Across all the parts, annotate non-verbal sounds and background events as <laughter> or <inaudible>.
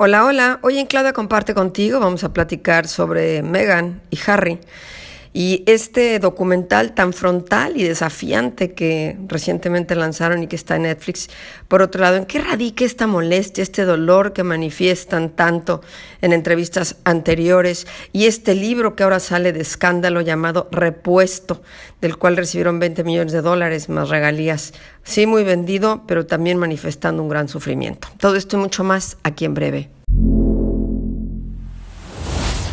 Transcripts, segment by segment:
Hola, hola. Hoy en Comparte contigo vamos a platicar sobre Megan y Harry. Y este documental tan frontal y desafiante que recientemente lanzaron y que está en Netflix, por otro lado, ¿en qué radica esta molestia, este dolor que manifiestan tanto en entrevistas anteriores? Y este libro que ahora sale de escándalo llamado Repuesto, del cual recibieron 20 millones de dólares más regalías. Sí, muy vendido, pero también manifestando un gran sufrimiento. Todo esto y mucho más aquí en breve.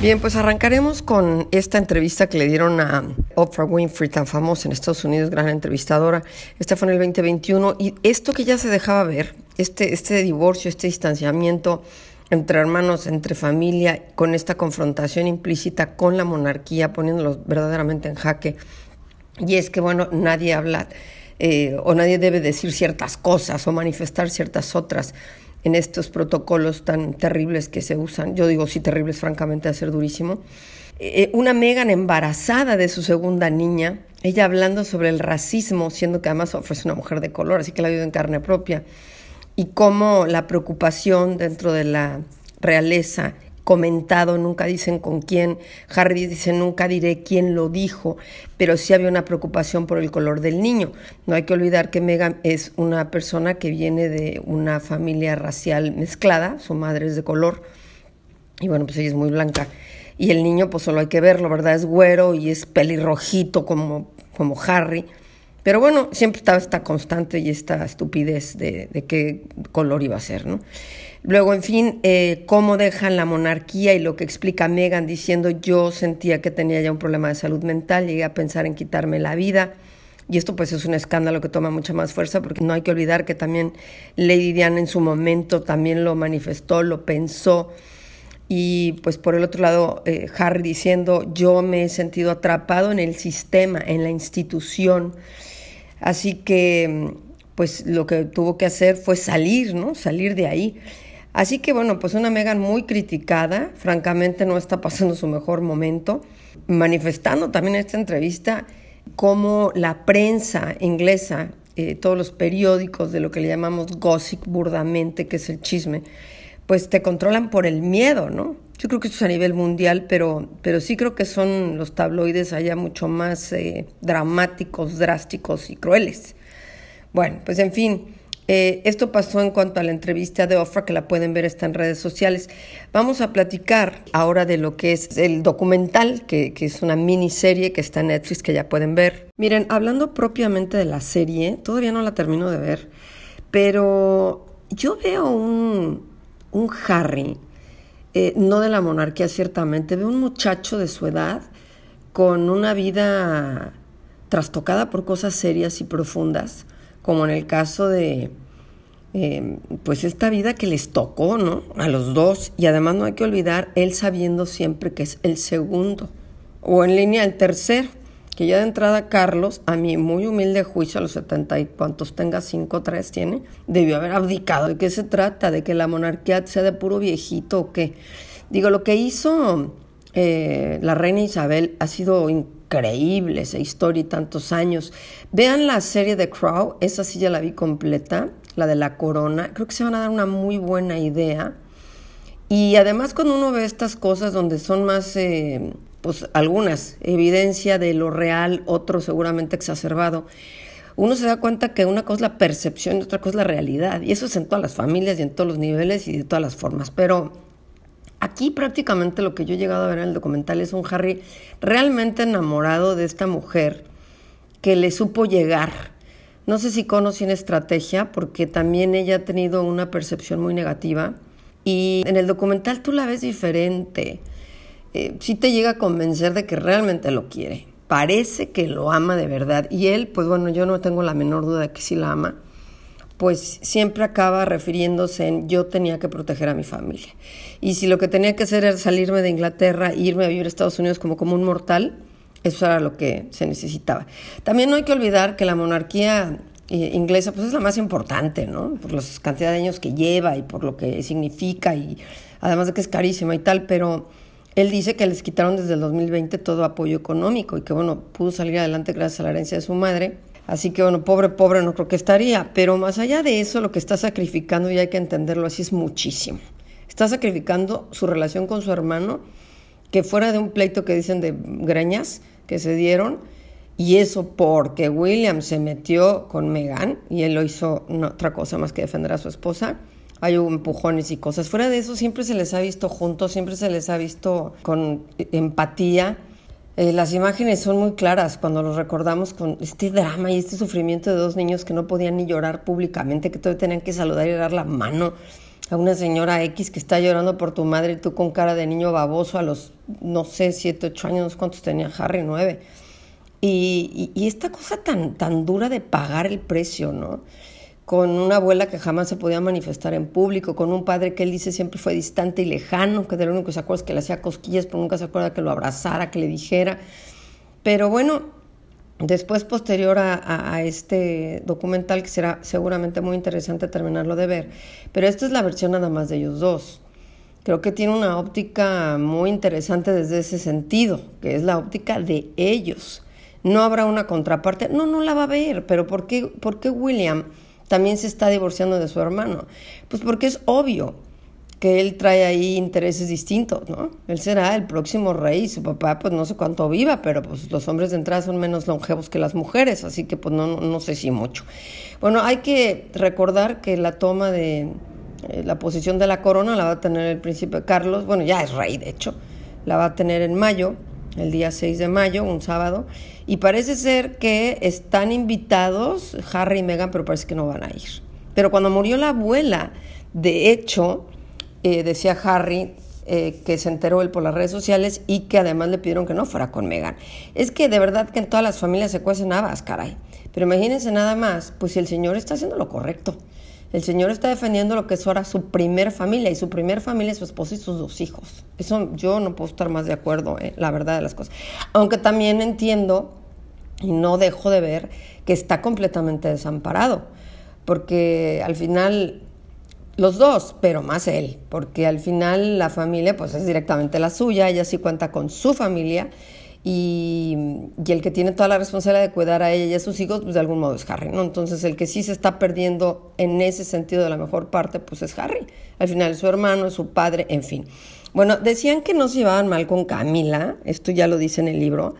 Bien, pues arrancaremos con esta entrevista que le dieron a Oprah Winfrey, tan famosa en Estados Unidos, gran entrevistadora. Esta fue en el 2021 y esto que ya se dejaba ver, este, este divorcio, este distanciamiento entre hermanos, entre familia, con esta confrontación implícita con la monarquía, poniéndolos verdaderamente en jaque. Y es que, bueno, nadie habla eh, o nadie debe decir ciertas cosas o manifestar ciertas otras en estos protocolos tan terribles que se usan. Yo digo, sí, terribles, francamente, a ser durísimo. Eh, eh, una Megan embarazada de su segunda niña, ella hablando sobre el racismo, siendo que además ofrece una mujer de color, así que la vivido en carne propia, y cómo la preocupación dentro de la realeza comentado, nunca dicen con quién. Harry dice, nunca diré quién lo dijo, pero sí había una preocupación por el color del niño. No hay que olvidar que Megan es una persona que viene de una familia racial mezclada, su madre es de color, y bueno, pues ella es muy blanca. Y el niño, pues solo hay que verlo, ¿verdad? Es güero y es pelirrojito como, como Harry. Pero bueno, siempre estaba esta constante y esta estupidez de, de qué color iba a ser, ¿no? Luego, en fin, eh, cómo dejan la monarquía y lo que explica Megan diciendo yo sentía que tenía ya un problema de salud mental, llegué a pensar en quitarme la vida. Y esto pues es un escándalo que toma mucha más fuerza porque no hay que olvidar que también Lady Diana en su momento también lo manifestó, lo pensó. Y pues por el otro lado, eh, Harry diciendo yo me he sentido atrapado en el sistema, en la institución. Así que pues lo que tuvo que hacer fue salir, ¿no? Salir de ahí. Así que bueno, pues una Megan muy criticada, francamente no está pasando su mejor momento, manifestando también en esta entrevista cómo la prensa inglesa, eh, todos los periódicos de lo que le llamamos gossip burdamente, que es el chisme, pues te controlan por el miedo, ¿no? Yo creo que esto es a nivel mundial, pero, pero sí creo que son los tabloides allá mucho más eh, dramáticos, drásticos y crueles. Bueno, pues en fin, eh, esto pasó en cuanto a la entrevista de Ofra, que la pueden ver, está en redes sociales. Vamos a platicar ahora de lo que es el documental, que, es una miniserie que está en Netflix, que ya pueden ver. Miren, hablando propiamente de la serie, todavía no la termino de ver, pero yo veo un, Harry, eh, no de la monarquía ciertamente, veo un muchacho de su edad con una vida trastocada por cosas serias y profundas, como en el caso de, eh, pues esta vida que les tocó, ¿no? A los dos. Y además no hay que olvidar él sabiendo siempre que es el segundo, o en línea el tercer, que ya de entrada Carlos, a mi muy humilde juicio, a los setenta y cuantos tenga, cinco, o tres tiene, debió haber abdicado. ¿De qué se trata? ¿De que la monarquía sea de puro viejito o qué? Digo, lo que hizo eh, la reina Isabel ha sido increíble esa historia y tantos años. Vean la serie de Crow, esa sí ya la vi completa, la de la corona. Creo que se van a dar una muy buena idea. Y además cuando uno ve estas cosas donde son más, eh, pues algunas, evidencia de lo real, otro seguramente exacerbado, uno se da cuenta que una cosa es la percepción y otra cosa es la realidad. Y eso es en todas las familias y en todos los niveles y de todas las formas. Pero aquí prácticamente lo que yo he llegado a ver en el documental es un Harry realmente enamorado de esta mujer que le supo llegar. No sé si conoce sin estrategia, porque también ella ha tenido una percepción muy negativa. Y en el documental tú la ves diferente. Eh, sí te llega a convencer de que realmente lo quiere. Parece que lo ama de verdad. Y él, pues bueno, yo no tengo la menor duda de que sí la ama pues siempre acaba refiriéndose en yo tenía que proteger a mi familia. Y si lo que tenía que hacer era salirme de Inglaterra e irme a vivir a Estados Unidos como, un mortal, eso era lo que se necesitaba. También no hay que olvidar que la monarquía eh, inglesa pues es la más importante, ¿no? Por la cantidad de años que lleva y por lo que significa y además de que es carísima y tal, pero él dice que les quitaron desde el 2020 todo apoyo económico y que bueno, pudo salir adelante gracias a la herencia de su madre Así que bueno, pobre, pobre no creo que estaría, pero más allá de eso, lo que está sacrificando, y hay que entenderlo así, es muchísimo. Está sacrificando su relación con su hermano, que fuera de un pleito que dicen de greñas que se dieron, y eso porque William se metió con Megan, y él lo hizo otra cosa más que defender a su esposa. Hay empujones y cosas. Fuera de eso, siempre se les ha visto juntos, siempre se les ha visto con empatía eh, las imágenes son muy claras cuando los recordamos con este drama y este sufrimiento de dos niños que no podían ni llorar públicamente, que todavía tenían que saludar y dar la mano a una señora X que está llorando por tu madre y tú con cara de niño baboso a los, no sé, siete, ocho años, ¿cuántos tenía Harry? Nueve. Y, y esta cosa tan, tan dura de pagar el precio, ¿no? con una abuela que jamás se podía manifestar en público, con un padre que él dice siempre fue distante y lejano, que de lo único que se acuerda es que le hacía cosquillas, pero nunca se acuerda que lo abrazara, que le dijera. Pero bueno, después, posterior a, a este documental, que será seguramente muy interesante terminarlo de ver, pero esta es la versión nada más de ellos dos. Creo que tiene una óptica muy interesante desde ese sentido, que es la óptica de ellos. No habrá una contraparte, no, no la va a ver, pero ¿por qué, por qué William? también se está divorciando de su hermano. Pues porque es obvio que él trae ahí intereses distintos, ¿no? Él será el próximo rey, su papá pues no sé cuánto viva, pero pues los hombres de entrada son menos longevos que las mujeres, así que pues no, no, sé si mucho. Bueno, hay que recordar que la toma de eh, la posición de la corona la va a tener el príncipe Carlos, bueno, ya es rey de hecho, la va a tener en mayo el día 6 de mayo, un sábado, y parece ser que están invitados Harry y Meghan, pero parece que no van a ir. Pero cuando murió la abuela, de hecho, eh, decía Harry eh, que se enteró él por las redes sociales y que además le pidieron que no fuera con Meghan. Es que de verdad que en todas las familias se cuecen habas, caray. Pero imagínense nada más, pues si el señor está haciendo lo correcto. El Señor está defendiendo lo que es ahora su primer familia, y su primer familia es su esposa y sus dos hijos. Eso yo no puedo estar más de acuerdo, en eh, la verdad de las cosas. Aunque también entiendo y no dejo de ver que está completamente desamparado, porque al final los dos, pero más él, porque al final la familia pues es directamente la suya, ella sí cuenta con su familia y, el que tiene toda la responsabilidad de cuidar a ella y a sus hijos, pues de algún modo es Harry, ¿no? Entonces el que sí se está perdiendo en ese sentido de la mejor parte, pues es Harry. Al final es su hermano, es su padre, en fin. Bueno, decían que no se llevaban mal con Camila, esto ya lo dice en el libro,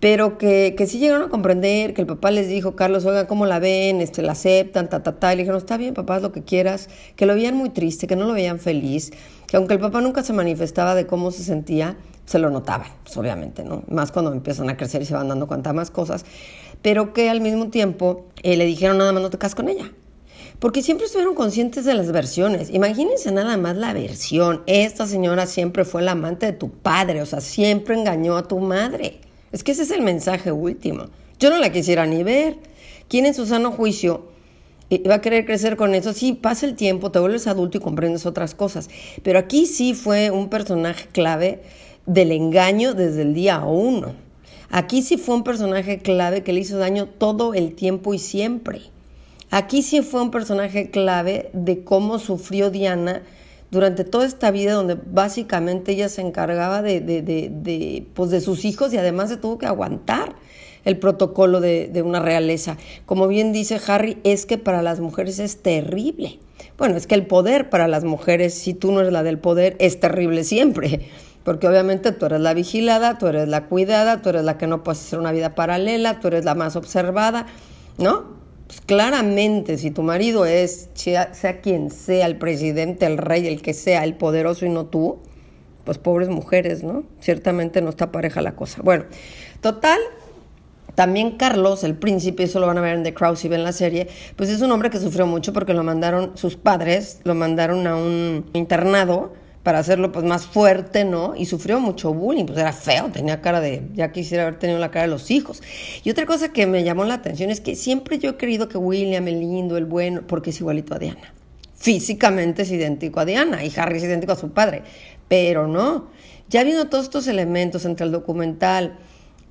pero que, sí llegaron a comprender, que el papá les dijo, Carlos, oigan, ¿cómo la ven? Este, la aceptan, ta, ta, Y le dijeron, está bien, papá, haz lo que quieras. Que lo veían muy triste, que no lo veían feliz, que aunque el papá nunca se manifestaba de cómo se sentía, se lo notaba, pues, obviamente, ¿no? Más cuando empiezan a crecer y se van dando cuenta más cosas, pero que al mismo tiempo eh, le dijeron nada más no te cases con ella. Porque siempre estuvieron conscientes de las versiones. Imagínense nada más la versión. Esta señora siempre fue la amante de tu padre, o sea, siempre engañó a tu madre. Es que ese es el mensaje último. Yo no la quisiera ni ver. ¿Quién en su sano juicio eh, va a querer crecer con eso. Sí, pasa el tiempo, te vuelves adulto y comprendes otras cosas. Pero aquí sí fue un personaje clave del engaño desde el día uno. Aquí sí fue un personaje clave que le hizo daño todo el tiempo y siempre. Aquí sí fue un personaje clave de cómo sufrió Diana durante toda esta vida donde básicamente ella se encargaba de, pues, de, sus hijos y además se tuvo que aguantar el protocolo de, de una realeza. Como bien dice Harry, es que para las mujeres es terrible. Bueno, es que el poder para las mujeres, si tú no eres la del poder, es terrible siempre porque obviamente tú eres la vigilada, tú eres la cuidada, tú eres la que no puedes hacer una vida paralela, tú eres la más observada, ¿no? Pues claramente, si tu marido es, sea quien sea, el presidente, el rey, el que sea, el poderoso y no tú, pues pobres mujeres, ¿no? Ciertamente no está pareja la cosa. Bueno, total, también Carlos, el príncipe, eso lo van a ver en The Crown si ven la serie, pues es un hombre que sufrió mucho porque lo mandaron, sus padres lo mandaron a un internado para hacerlo pues más fuerte, ¿no? Y sufrió mucho bullying, pues era feo, tenía cara de, ya quisiera haber tenido la cara de los hijos. Y otra cosa que me llamó la atención es que siempre yo he creído que William, el lindo, el bueno, porque es igualito a Diana. Físicamente es idéntico a Diana y Harry es idéntico a su padre, pero no. Ya viendo todos estos elementos entre el documental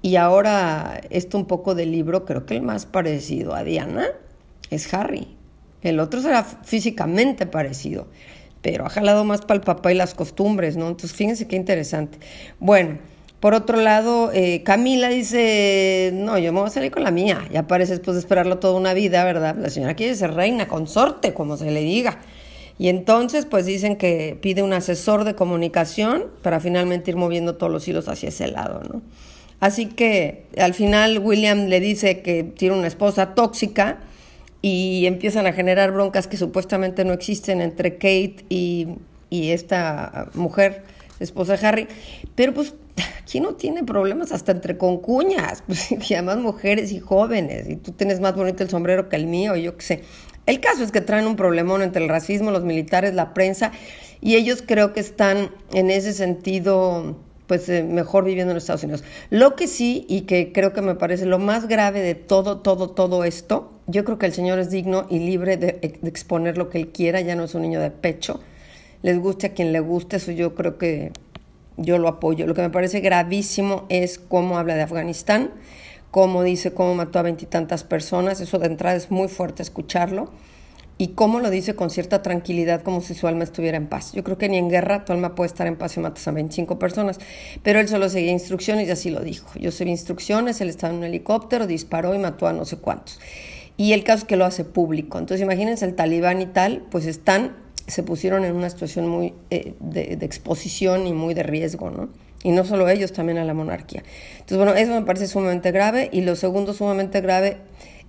y ahora esto un poco del libro, creo que el más parecido a Diana es Harry. El otro será físicamente parecido, pero ha jalado más para el papá y las costumbres, ¿no? Entonces, fíjense qué interesante. Bueno, por otro lado, eh, Camila dice, no, yo me voy a salir con la mía, ya parece después de esperarlo toda una vida, ¿verdad? La señora quiere ser reina, consorte, como se le diga. Y entonces, pues dicen que pide un asesor de comunicación para finalmente ir moviendo todos los hilos hacia ese lado, ¿no? Así que al final William le dice que tiene una esposa tóxica y empiezan a generar broncas que supuestamente no existen entre Kate y, esta mujer, esposa de Harry. Pero pues, aquí no tiene problemas hasta entre concuñas? Pues, <laughs> y además mujeres y jóvenes, y tú tienes más bonito el sombrero que el mío, yo qué sé. El caso es que traen un problemón entre el racismo, los militares, la prensa, y ellos creo que están en ese sentido pues eh, mejor viviendo en los Estados Unidos. Lo que sí, y que creo que me parece lo más grave de todo, todo, todo esto, yo creo que el señor es digno y libre eh, de, exponer lo que él quiera, ya no es un niño de pecho, les guste a quien le guste, eso yo creo que yo lo apoyo. Lo que me parece gravísimo es cómo habla de Afganistán, cómo dice cómo mató a veintitantas personas, eso de entrada es muy fuerte escucharlo y cómo lo dice con cierta tranquilidad, como si su alma estuviera en paz. Yo creo que ni en guerra tu alma puede estar en paz si matas a 25 personas, pero él solo seguía instrucciones y así lo dijo. Yo seguí instrucciones, él estaba en un helicóptero, disparó y mató a no sé cuántos. Y el caso es que lo hace público. Entonces imagínense el talibán y tal, pues están, se pusieron en una situación muy eh, de, de exposición y muy de riesgo, ¿no? Y no solo ellos, también a la monarquía. Entonces, bueno, eso me parece sumamente grave. Y lo segundo sumamente grave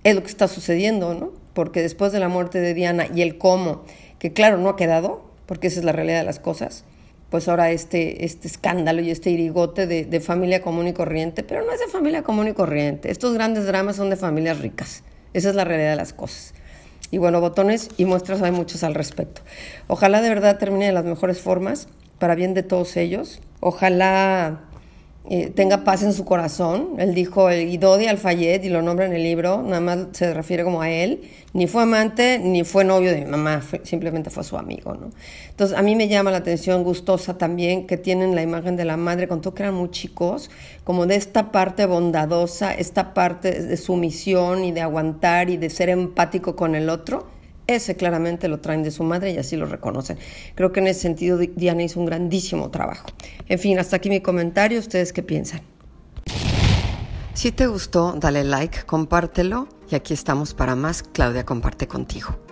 es lo que está sucediendo, ¿no? porque después de la muerte de Diana y el cómo, que claro, no ha quedado, porque esa es la realidad de las cosas, pues ahora este, este escándalo y este irigote de, familia común y corriente, pero no es de familia común y corriente, estos grandes dramas son de familias ricas, esa es la realidad de las cosas. Y bueno, botones y muestras hay muchos al respecto. Ojalá de verdad termine de las mejores formas, para bien de todos ellos. Ojalá eh, tenga paz en su corazón. Él dijo el de Alfayet y lo nombra en el libro, nada más se refiere como a él. Ni fue amante ni fue novio de mi mamá, simplemente fue su amigo. ¿no? Entonces a mí me llama la atención gustosa también que tienen la imagen de la madre, con que eran muy chicos, como de esta parte bondadosa, esta parte de sumisión y de aguantar y de ser empático con el otro ese claramente lo traen de su madre y así lo reconocen. Creo que en ese sentido Diana hizo un grandísimo trabajo. En fin, hasta aquí mi comentario. ¿Ustedes qué piensan? Si te gustó, dale like, compártelo y aquí estamos para más Claudia Comparte contigo.